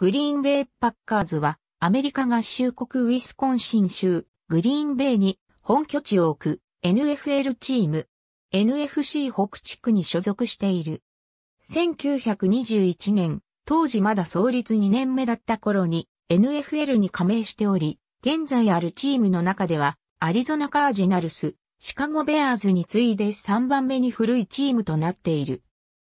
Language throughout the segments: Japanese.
グリーンベイパッカーズは、アメリカ合衆国ウィスコンシン州、グリーンベイに本拠地を置く NFL チーム、NFC 北地区に所属している。1921年、当時まだ創立2年目だった頃に NFL に加盟しており、現在あるチームの中では、アリゾナカージナルス、シカゴベアーズに次いで3番目に古いチームとなっている。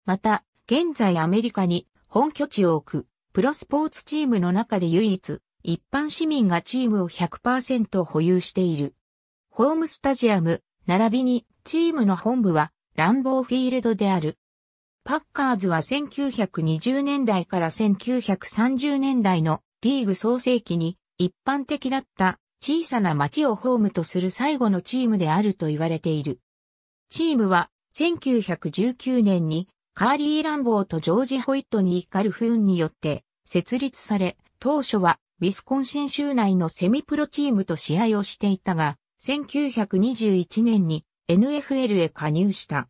また、現在アメリカに本拠地を置くプロスポーツチームの中で唯一、一般市民がチームを100%保有している。ホームスタジアム、並びにチームの本部はランボーフィールドである。パッカーズは1920年代から1930年代のリーグ創世期に一般的だった小さな町をホームとする最後のチームであると言われている。チームは1919年にカーリー・ランボーとジョージ・ホイットニー・カルフーンによって設立され、当初はウィスコンシン州内のセミプロチームと試合をしていたが、1921年に NFL へ加入した。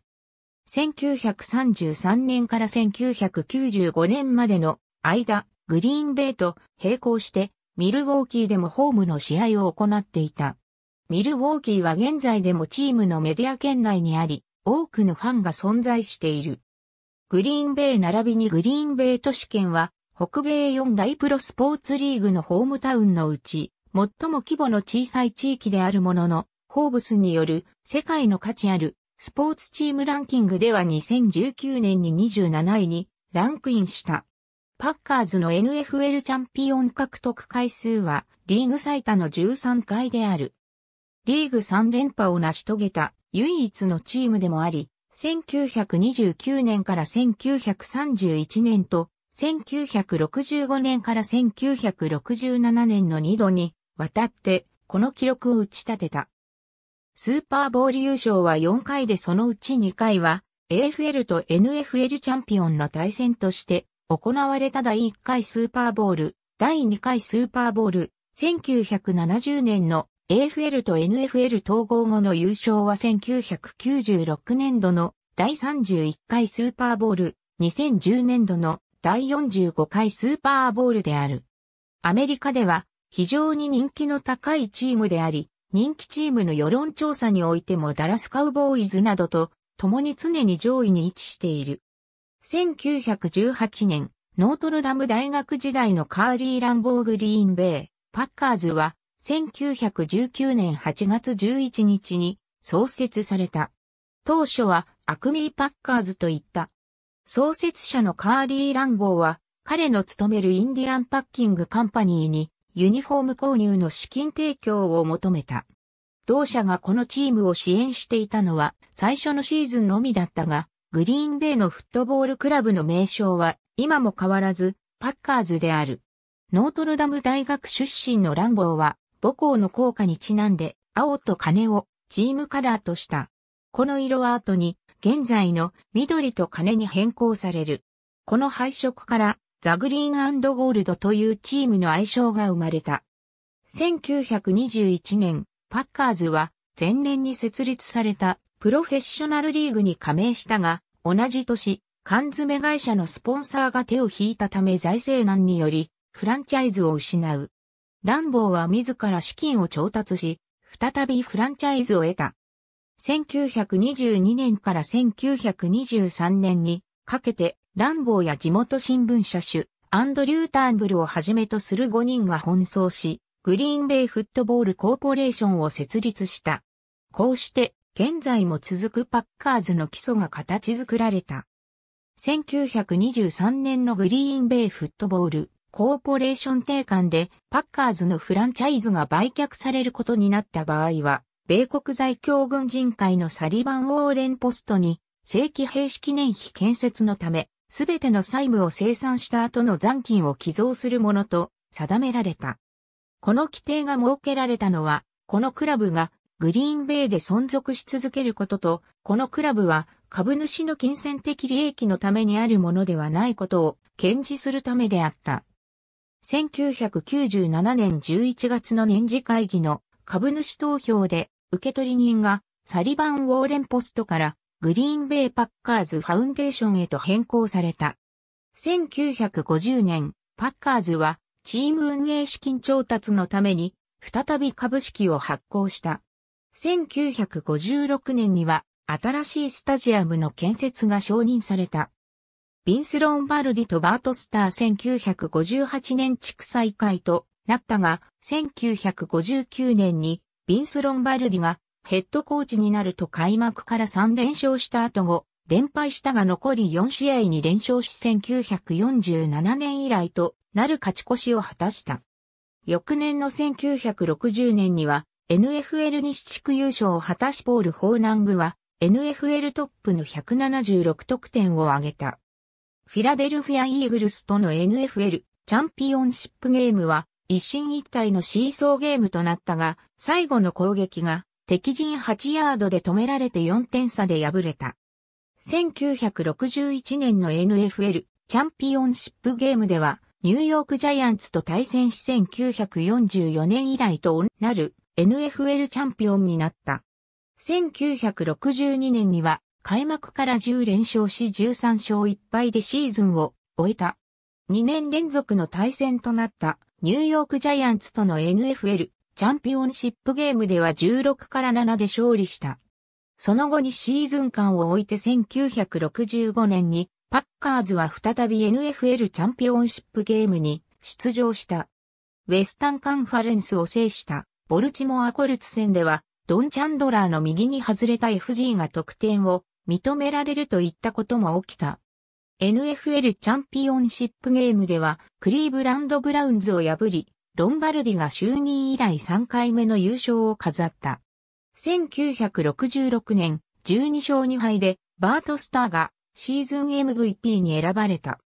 1933年から1995年までの間、グリーンベイと並行してミルウォーキーでもホームの試合を行っていた。ミルウォーキーは現在でもチームのメディア圏内にあり、多くのファンが存在している。グリーンベイ並びにグリーンベイ都市圏は、北米4大プロスポーツリーグのホームタウンのうち、最も規模の小さい地域であるものの、ホーブスによる世界の価値あるスポーツチームランキングでは2019年に27位にランクインした。パッカーズの NFL チャンピオン獲得回数はリーグ最多の13回である。リーグ3連覇を成し遂げた唯一のチームでもあり、1929年から1931年と、1965年から1967年の2度にわたってこの記録を打ち立てた。スーパーボール優勝は4回でそのうち2回は AFL と NFL チャンピオンの対戦として行われた第1回スーパーボール、第2回スーパーボール、1970年の AFL と NFL 統合後の優勝は1996年度の第31回スーパーボール、2010年度の第45回スーパーボールである。アメリカでは非常に人気の高いチームであり、人気チームの世論調査においてもダラスカウボーイズなどと共に常に上位に位置している。1918年、ノートルダム大学時代のカーリー・ランボーグリーンベイ、パッカーズは1919年8月11日に創設された。当初はアクミーパッカーズといった。創設者のカーリー・ランボーは、彼の勤めるインディアンパッキングカンパニーにユニフォーム購入の資金提供を求めた。同社がこのチームを支援していたのは最初のシーズンのみだったが、グリーンベイのフットボールクラブの名称は今も変わらずパッカーズである。ノートルダム大学出身のランボーは母校の校歌にちなんで、青と金をチームカラーとした。この色は後に、現在の緑と金に変更される。この配色から、ザ・グリーンゴールドというチームの愛称が生まれた。1921年、パッカーズは前年に設立されたプロフェッショナルリーグに加盟したが、同じ年、缶詰会社のスポンサーが手を引いたため財政難により、フランチャイズを失う。ランボーは自ら資金を調達し、再びフランチャイズを得た。1922年から1923年にかけて、ランボーや地元新聞社主、アンドリュー・ターンブルをはじめとする5人が奔走し、グリーンベイフットボールコーポレーションを設立した。こうして、現在も続くパッカーズの基礎が形作られた。1923年のグリーンベイフットボールコーポレーション定款でパッカーズのフランチャイズが売却されることになった場合は、米国在京軍人会のサリバン・ウォーレンポストに、正規兵士記念碑建設のため、すべての債務を清算した後の残金を寄贈するものと定められた。この規定が設けられたのは、このクラブがグリーンベイで存続し続けることと、このクラブは株主の金銭的利益のためにあるものではないことを堅持するためであった。1997年11月の年次会議の株主投票で受取人がサリバン・ウォーレンポストからグリーンベイ・パッカーズ・ファウンデーションへと変更された。1950年、パッカーズはチーム運営資金調達のために再び株式を発行した。1956年には新しいスタジアムの建設が承認された。ビンス・ロンバルディとバート・スター1958年地区再開となったが、1959年にビンス・ロンバルディがヘッドコーチになると開幕から3連勝した後後、連敗したが残り4試合に連勝し1947年以来となる勝ち越しを果たした。翌年の1960年には NFL 西地区優勝を果たしポール・ホーナングは NFL トップの176得点を挙げた。フィラデルフィア・イーグルスとの NFL チャンピオンシップゲームは一進一退のシーソーゲームとなったが、最後の攻撃が敵陣8ヤードで止められて4点差で敗れた。1961年の NFL チャンピオンシップゲームでは、ニューヨークジャイアンツと対戦し1944年以来となる NFL チャンピオンになった。1962年には開幕から10連勝し13勝1敗でシーズンを終えた。2年連続の対戦となったニューヨークジャイアンツとの NFL チャンピオンシップゲームでは16から7で勝利した。その後にシーズン間を置いて1965年にパッカーズは再び NFL チャンピオンシップゲームに出場した。ウェスタンカンファレンスを制したボルチモアコルツ戦ではドン・チャンドラーの右に外れた FG が得点を認められるといったことも起きた。NFL チャンピオンシップゲームでは、クリーブランド・ブラウンズを破り、ロンバルディが就任以来3回目の優勝を飾った。1966年、12勝2敗で、バート・スターがシーズン MVP に選ばれた。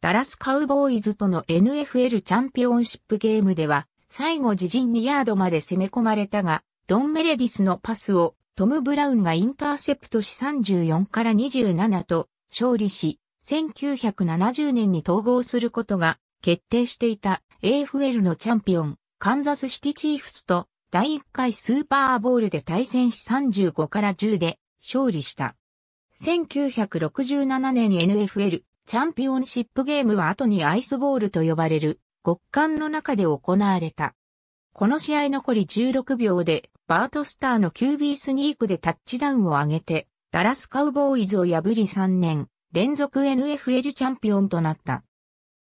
ダラスカウボーイズとの NFL チャンピオンシップゲームでは、最後自陣2ヤードまで攻め込まれたが、ドン・メレディスのパスをトム・ブラウンがインターセプトし34から27と勝利し、1970年に統合することが決定していた AFL のチャンピオン、カンザスシティチーフスと第1回スーパーボールで対戦し35から10で勝利した。1967年 NFL チャンピオンシップゲームは後にアイスボールと呼ばれる極寒の中で行われた。この試合残り16秒でバート・スターの QB スニークでタッチダウンを挙げて、ダラス・カウボーイズを破り3年連続 NFL チャンピオンとなった。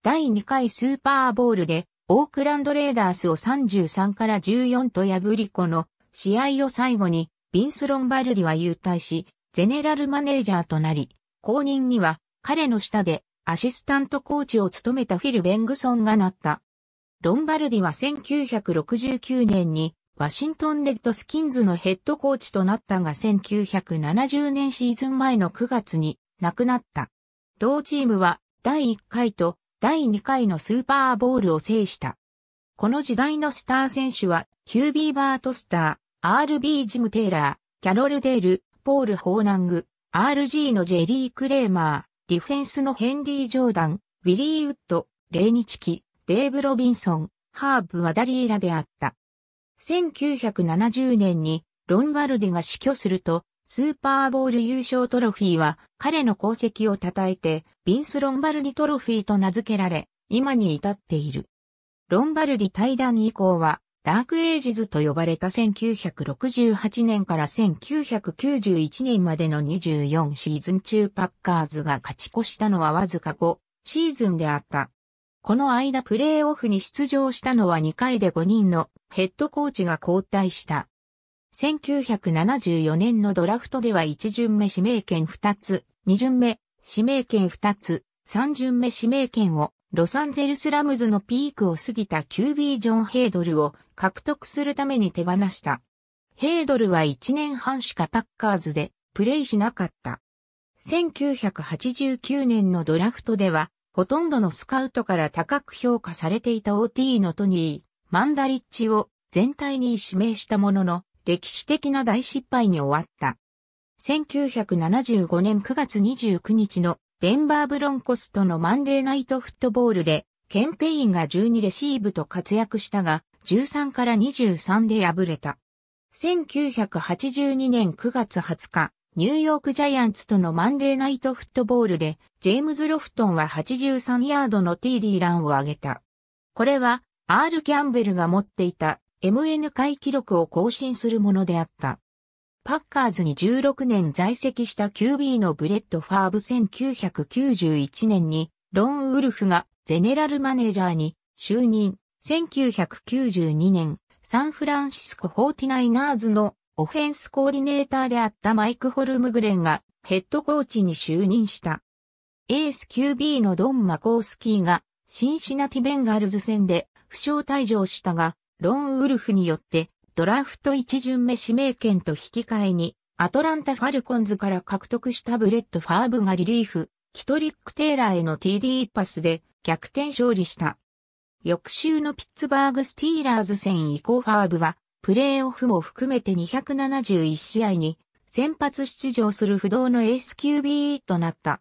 第2回スーパーボールで、オークランドレーダースを33から14と破りこの試合を最後に、ビンス・ロンバルディは優退し、ゼネラルマネージャーとなり、後任には彼の下でアシスタントコーチを務めたフィル・ベングソンがなった。ロンバルディは1969年にワシントンレッドスキンズのヘッドコーチとなったが1970年シーズン前の9月に亡くなった。同チームは第1回と第2回のスーパーボールを制した。この時代のスター選手は、キュービーバートスター、RB ジム・テイラー、キャロル・デール、ポール・ホーナング、RG のジェリー・クレーマー、ディフェンスのヘンリー・ジョーダン、ウィリー・ウッド、レイニチキ、デーブ・ロビンソン、ハーブ・ワダリーラであった。1970年にロンバルディが死去すると、スーパーボール優勝トロフィーは彼の功績を称えて、ビンス・ロンバルディトロフィーと名付けられ、今に至っている。ロンバルディ対談以降は、ダークエイジズと呼ばれた1968年から1991年までの24シーズン中パッカーズが勝ち越したのはわずか5シーズンであった。この間プレーオフに出場したのは2回で5人のヘッドコーチが交代した。1974年のドラフトでは1巡目指名権2つ、2巡目指名権2つ、3巡目指名権をロサンゼルスラムズのピークを過ぎた QB ジョン・ヘイドルを獲得するために手放した。ヘイドルは1年半しかパッカーズでプレイしなかった。1989年のドラフトではほとんどのスカウトから高く評価されていた OT のトニー、マンダリッチを全体に指名したものの、歴史的な大失敗に終わった。1975年9月29日のデンバーブロンコスとのマンデーナイトフットボールで、ケンペインが12レシーブと活躍したが、13から23で敗れた。1982年9月20日、ニューヨークジャイアンツとのマンデーナイトフットボールで、ジェームズ・ロフトンは83ヤードの TD ランを挙げた。これは、アール・キャンベルが持っていた MN 回記録を更新するものであった。パッカーズに16年在籍した QB のブレッド・ファーブ1991年に、ロン・ウルフがゼネラルマネージャーに就任。1992年、サンフランシスコ 49ers のオフェンスコーディネーターであったマイク・ホルムグレンがヘッドコーチに就任した。エース QB のドン・マコースキーがシンシナティ・ベンガルズ戦で負傷退場したが、ロン・ウルフによってドラフト一巡目指名権と引き換えに、アトランタ・ファルコンズから獲得したブレッド・ファーブがリリーフ、キトリック・テーラーへの TD パスで逆転勝利した。翌週のピッツバーグ・スティーラーズ戦以降ファーブはプレーオフも含めて271試合に先発出場する不動のエース QB となった。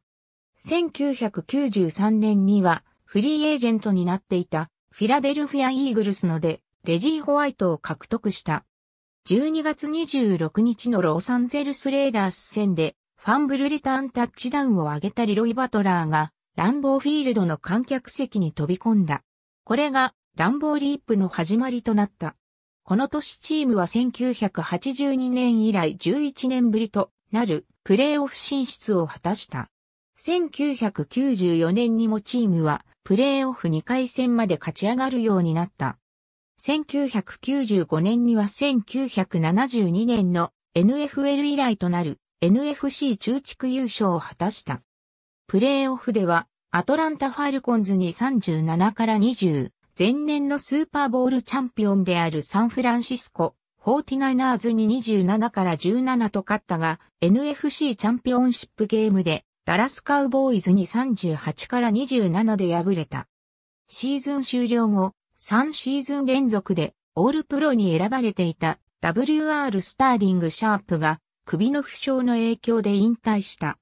1993年にはフリーエージェントになっていたフィラデルフィア・イーグルスのでレジー・ホワイトを獲得した。12月26日のロサンゼルス・レーダース戦でファンブルリターンタッチダウンを上げたリロイ・バトラーがランボーフィールドの観客席に飛び込んだ。これがランボーリープの始まりとなった。この年チームは1982年以来11年ぶりとなるプレーオフ進出を果たした。1994年にもチームはプレーオフ2回戦まで勝ち上がるようになった。1995年には1972年の NFL 以来となる NFC 中地区優勝を果たした。プレーオフではアトランタ・ファルコンズに37から20、前年のスーパーボールチャンピオンであるサンフランシスコ、フォーティナイナーズに27から17と勝ったが、NFC チャンピオンシップゲームで、ダラスカウボーイズに38から27で敗れた。シーズン終了後、3シーズン連続で、オールプロに選ばれていた WR スターリング・シャープが首の負傷の影響で引退した。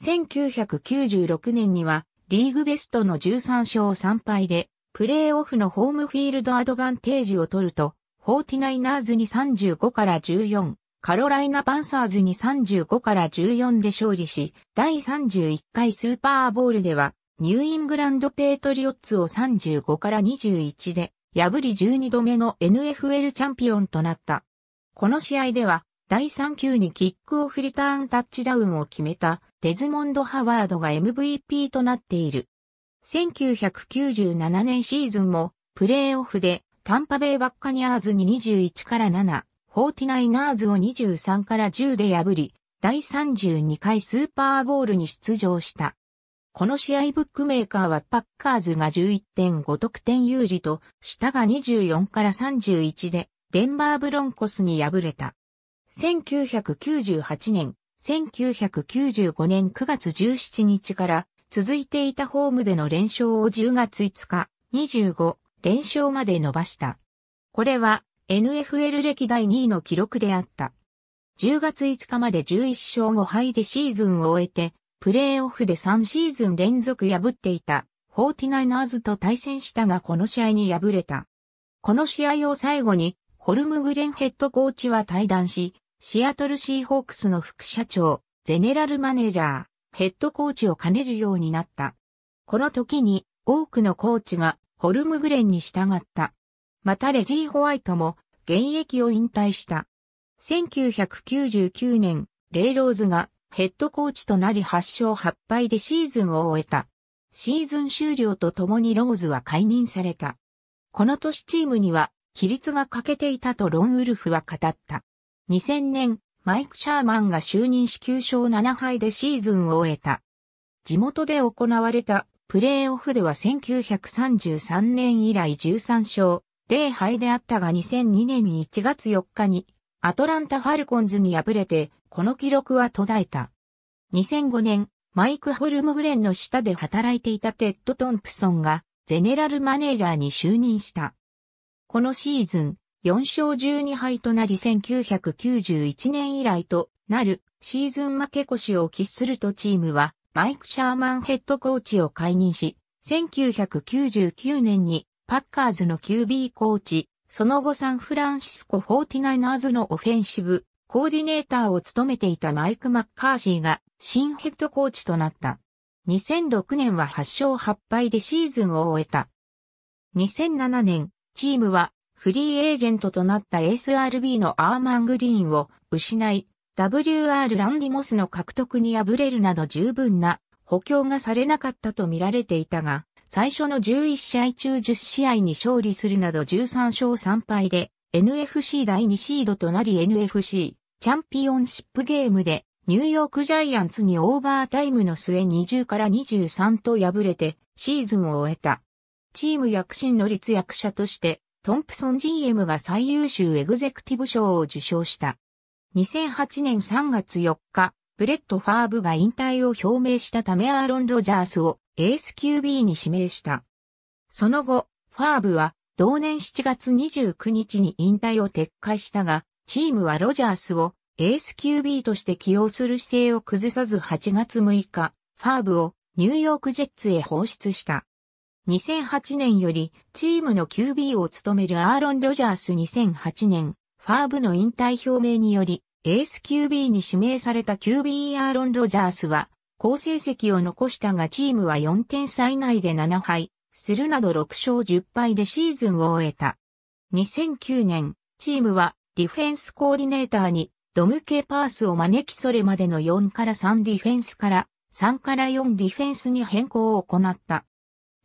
1996年にはリーグベストの13勝3敗でプレーオフのホームフィールドアドバンテージを取ると、フォーティナイナーズに35から14、カロライナ・パンサーズに35から14で勝利し、第31回スーパーボールでは、ニューイングランド・ペートリオッツを35から21で、破り12度目の NFL チャンピオンとなった。この試合では、第3球にキックオフリターンタッチダウンを決めた、デズモンド・ハワードが MVP となっている。1997年シーズンもプレーオフでタンパベイバッカニアーズに21から7、フォーティナイナーズを23から10で破り、第32回スーパーボールに出場した。この試合ブックメーカーはパッカーズが11.5得点有利と、下が24から31で、デンバーブロンコスに敗れた。1998年、1995年9月17日から続いていたホームでの連勝を10月5日、25連勝まで伸ばした。これは NFL 歴代2位の記録であった。10月5日まで11勝5敗でシーズンを終えて、プレーオフで3シーズン連続破っていた、フォーティナイナーズと対戦したがこの試合に敗れた。この試合を最後に、ホルムグレンヘッドコーチは対談し、シアトルシーホークスの副社長、ゼネラルマネージャー、ヘッドコーチを兼ねるようになった。この時に多くのコーチがホルムグレンに従った。またレジー・ホワイトも現役を引退した。1999年、レイローズがヘッドコーチとなり8勝8敗でシーズンを終えた。シーズン終了とともにローズは解任された。この年チームには規律が欠けていたとロンウルフは語った。2000年、マイク・シャーマンが就任し9勝7敗でシーズンを終えた。地元で行われたプレーオフでは1933年以来13勝0敗であったが2002年1月4日にアトランタ・ファルコンズに敗れてこの記録は途絶えた。2005年、マイク・ホルムグレンの下で働いていたテッド・トンプソンがゼネラルマネージャーに就任した。このシーズン、4勝12敗となり1991年以来となるシーズン負け越しを喫するとチームはマイク・シャーマンヘッドコーチを解任し、1999年にパッカーズの QB コーチ、その後サンフランシスコ 49ers のオフェンシブコーディネーターを務めていたマイク・マッカーシーが新ヘッドコーチとなった。2006年は8勝8敗でシーズンを終えた。2007年、チームはフリーエージェントとなった ASRB のアーマングリーンを失い、WR ランディモスの獲得に敗れるなど十分な補強がされなかったと見られていたが、最初の11試合中10試合に勝利するなど13勝3敗で NFC 第2シードとなり NFC チャンピオンシップゲームでニューヨークジャイアンツにオーバータイムの末20から23と敗れてシーズンを終えた。チーム躍進の立役者としてトンプソン GM が最優秀エグゼクティブ賞を受賞した。2008年3月4日、ブレット・ファーブが引退を表明したためアーロン・ロジャースをエース QB に指名した。その後、ファーブは同年7月29日に引退を撤回したが、チームはロジャースをエース QB として起用する姿勢を崩さず8月6日、ファーブをニューヨークジェッツへ放出した。2008年よりチームの QB を務めるアーロン・ロジャース2008年、ファーブの引退表明により、エース QB に指名された QB アーロン・ロジャースは、好成績を残したがチームは4点差以内で7敗、するなど6勝10敗でシーズンを終えた。2009年、チームはディフェンスコーディネーターにドム系パースを招きそれまでの4から3ディフェンスから3から4ディフェンスに変更を行った。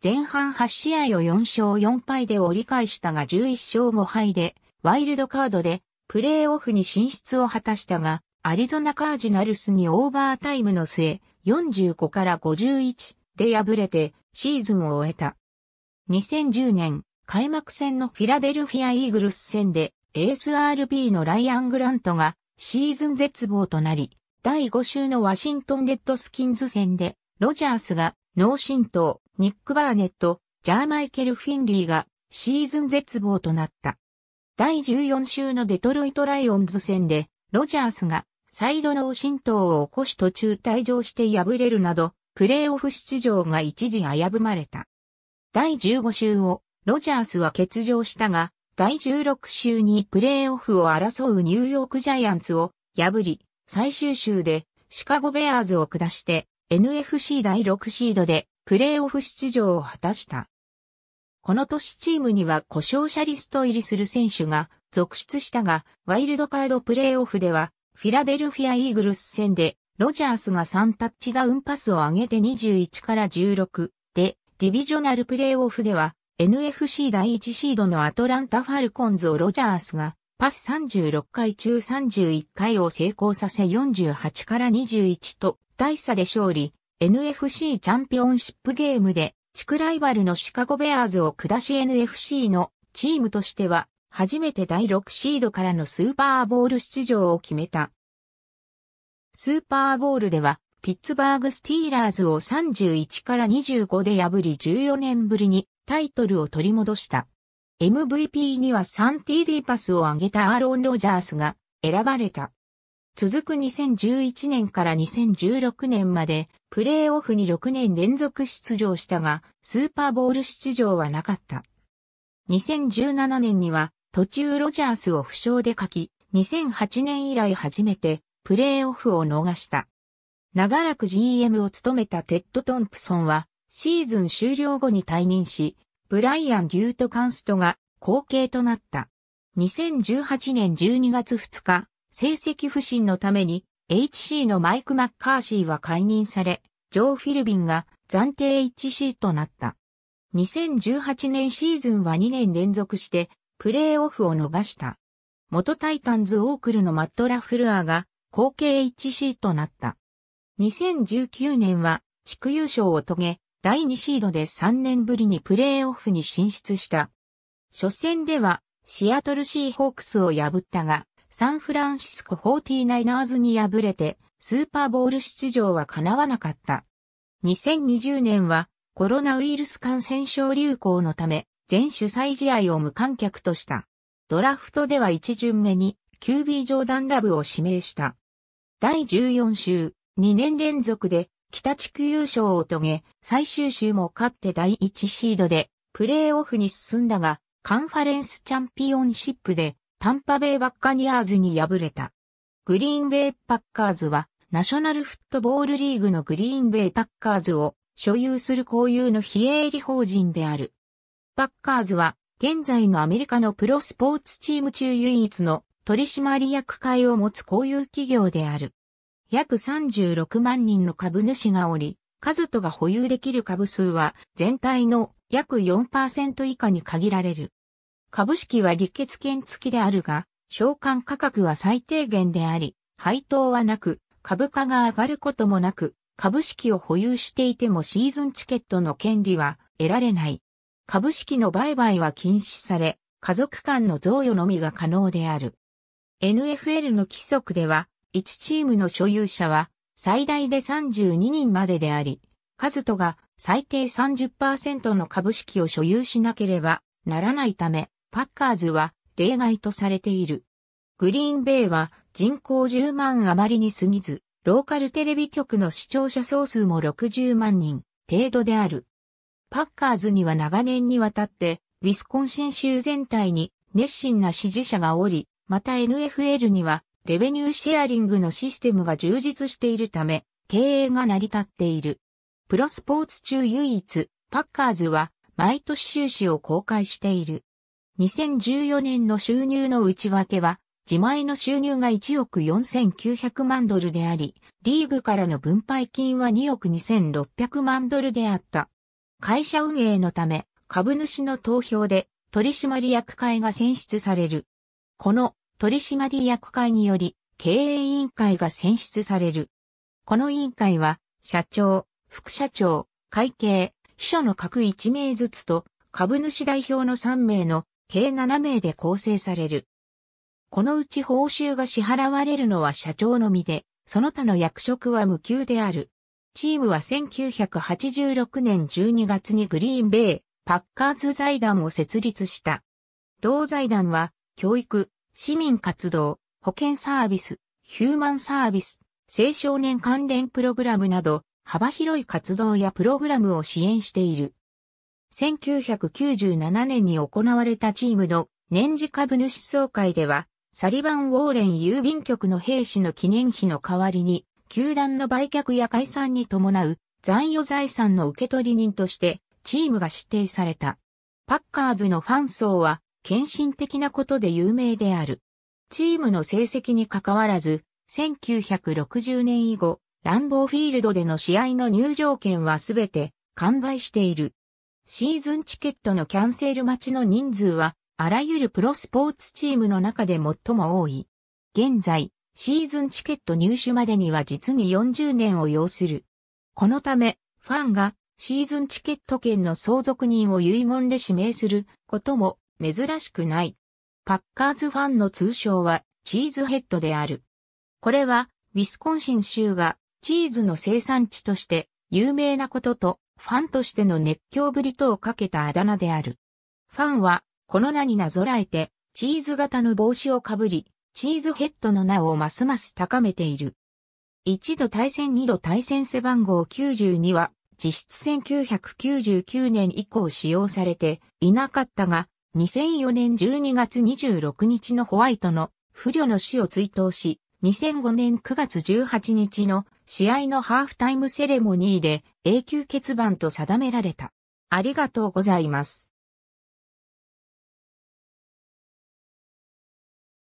前半8試合を4勝4敗で折り返したが11勝5敗で、ワイルドカードで、プレーオフに進出を果たしたが、アリゾナカージナルスにオーバータイムの末、45から51で敗れて、シーズンを終えた。2010年、開幕戦のフィラデルフィア・イーグルス戦で、エース RB のライアン・グラントが、シーズン絶望となり、第5週のワシントン・レッドスキンズ戦で、ロジャースが脳震盪、ニック・バーネット、ジャーマイケル・フィンリーがシーズン絶望となった。第14週のデトロイト・ライオンズ戦で、ロジャースがサイドの浸透を起こし途中退場して敗れるなど、プレーオフ出場が一時危ぶまれた。第15週を、ロジャースは欠場したが、第16週にプレーオフを争うニューヨークジャイアンツを破り、最終週でシカゴベアーズを下して NFC 第6シードでプレーオフ出場を果たした。この年チームには故障者リスト入りする選手が続出したが、ワイルドカードプレーオフでは、フィラデルフィアイーグルス戦で、ロジャースが3タッチダウンパスを上げて21から16で、ディビジョナルプレーオフでは、NFC 第1シードのアトランタ・ファルコンズをロジャースが、パス36回中31回を成功させ48から21と、大差で勝利、NFC チャンピオンシップゲームで地区ライバルのシカゴベアーズを下し NFC のチームとしては初めて第6シードからのスーパーボール出場を決めた。スーパーボールではピッツバーグスティーラーズを31から25で破り14年ぶりにタイトルを取り戻した。MVP には 3TD パスを挙げたアーロン・ロジャースが選ばれた。続く2011年から2016年まで、プレーオフに6年連続出場したが、スーパーボール出場はなかった。2017年には、途中ロジャースを負傷で書き、2008年以来初めて、プレーオフを逃した。長らく GM を務めたテッド・トンプソンは、シーズン終了後に退任し、ブライアン・ギュート・カンストが後継となった。2018年12月2日、成績不振のために HC のマイク・マッカーシーは解任され、ジョー・フィルビンが暫定 HC となった。2018年シーズンは2年連続してプレーオフを逃した。元タイタンズ・オークルのマット・ラフルアーが後継 HC となった。2019年は地区優勝を遂げ、第2シードで3年ぶりにプレーオフに進出した。初戦ではシアトルシーホークスを破ったが、サンフランシスコ 49ers に敗れて、スーパーボール出場は叶わなかった。2020年はコロナウイルス感染症流行のため、全主催試合を無観客とした。ドラフトでは1巡目に QB ジョーダンラブを指名した。第14週、2年連続で北地区優勝を遂げ、最終週も勝って第1シードでプレーオフに進んだが、カンファレンスチャンピオンシップでタンパベイバッカニアーズに敗れた。グリーンベイパッカーズは、ナショナルフットボールリーグのグリーンベイパッカーズを所有する公有の非営利法人である。パッカーズは、現在のアメリカのプロスポーツチーム中唯一の取締役会を持つ公有企業である。約36万人の株主がおり、カズトが保有できる株数は全体の約4%以下に限られる。株式は議決権付きであるが、償還価格は最低限であり、配当はなく、株価が上がることもなく、株式を保有していてもシーズンチケットの権利は得られない。株式の売買は禁止され、家族間の贈与のみが可能である。NFL の規則では、1チームの所有者は最大で32人までであり、カズトが最低30%の株式を所有しなければならないため、パッカーズは例外とされている。グリーンベイは人口10万余りに過ぎず、ローカルテレビ局の視聴者総数も60万人程度である。パッカーズには長年にわたって、ウィスコンシン州全体に熱心な支持者がおり、また NFL にはレベニューシェアリングのシステムが充実しているため、経営が成り立っている。プロスポーツ中唯一、パッカーズは毎年収支を公開している。2014年の収入の内訳は、自前の収入が1億4900万ドルであり、リーグからの分配金は2億2600万ドルであった。会社運営のため、株主の投票で取締役会が選出される。この取締役会により経営委員会が選出される。この委員会は社長、副社長、会計、秘書の各1名ずつと株主代表の3名の計7名で構成される。このうち報酬が支払われるのは社長のみで、その他の役職は無給である。チームは1986年12月にグリーンベイ、パッカーズ財団を設立した。同財団は、教育、市民活動、保健サービス、ヒューマンサービス、青少年関連プログラムなど、幅広い活動やプログラムを支援している。1997年に行われたチームの年次株主総会では、サリバン・ウォーレン郵便局の兵士の記念碑の代わりに、球団の売却や解散に伴う残余財産の受取人としてチームが指定された。パッカーズのファン層は献身的なことで有名である。チームの成績に関わらず、1960年以後、ランボーフィールドでの試合の入場券はすべて完売している。シーズンチケットのキャンセル待ちの人数は、あらゆるプロスポーツチームの中で最も多い。現在、シーズンチケット入手までには実に40年を要する。このため、ファンがシーズンチケット券の相続人を遺言で指名することも珍しくない。パッカーズファンの通称はチーズヘッドである。これはウィスコンシン州がチーズの生産地として有名なこととファンとしての熱狂ぶりとをかけたあだ名である。ファンは、この名になぞらえて、チーズ型の帽子をかぶり、チーズヘッドの名をますます高めている。一度対戦二度対戦背番号92は、実質1999年以降使用されていなかったが、2004年12月26日のホワイトの不慮の死を追悼し、2005年9月18日の試合のハーフタイムセレモニーで永久欠番と定められた。ありがとうございます。